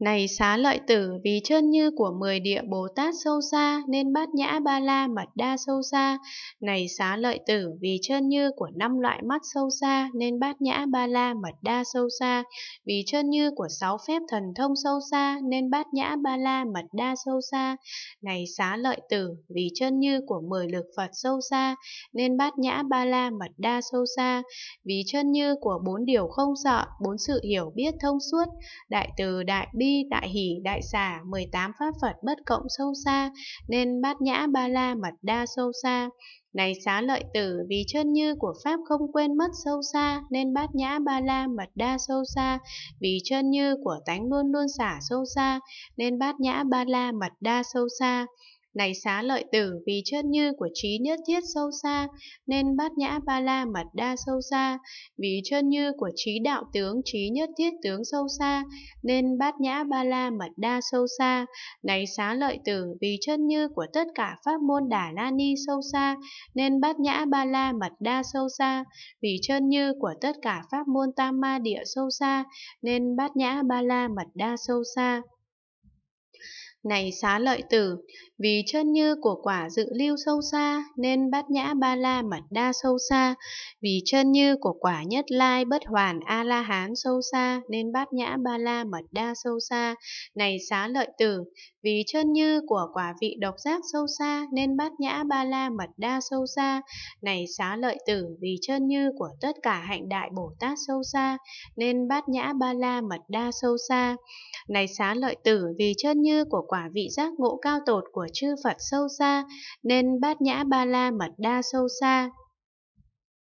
Này xá lợi tử, vì chân như của mười địa Bồ Tát sâu xa, nên bát nhã ba la mật đa sâu xa. Này xá lợi tử, vì chân như của năm loại mắt sâu xa, nên bát nhã ba la mật đa sâu xa. Vì chân như của sáu phép thần thông sâu xa, nên bát nhã ba la mật đa sâu xa. Này xá lợi tử, vì chân như của mười lực Phật sâu xa, nên bát nhã ba la mật đa sâu xa. Vì chân như của bốn điều không sợ, bốn sự hiểu biết thông suốt, đại từ đại bi vi đại hỷ đại xả 18 pháp Phật bất cộng sâu xa nên bát nhã ba la mật đa sâu xa này xá lợi tử vì chân như của Pháp không quên mất sâu xa Nên bát nhã ba la mật đa sâu xa Vì chân như của tánh luôn luôn xả sâu xa Nên bát nhã ba la mật đa sâu xa này xá lợi tử vì chân như của trí nhất thiết sâu xa, nên bát nhã ba la mật đa sâu xa, vì chân như của trí đạo tướng trí nhất thiết tướng sâu xa, nên bát nhã ba la mật đa sâu xa. Này xá lợi tử vì chân như của tất cả pháp môn đà la ni sâu xa, nên bát nhã ba la mật đa sâu xa, vì chân như của tất cả pháp môn tam ma địa sâu xa, nên bát nhã ba la mật đa sâu xa. Này xá lợi tử, vì chân như của quả dự lưu sâu xa, nên bát nhã ba la mật đa sâu xa. Vì chân như của quả nhất lai bất hoàn a la hán sâu xa, nên bát nhã ba la mật đa sâu xa. Này xá lợi tử, vì chân như của quả vị độc giác sâu xa, nên bát nhã ba la mật đa sâu xa. Này xá lợi tử, vì chân như của tất cả hạnh đại Bồ Tát sâu xa, nên bát nhã ba la mật đa sâu xa. Này xá lợi tử, vì chân như của quả vị giác ngộ cao tột của chư Phật sâu xa, nên bát nhã ba la mật đa sâu xa.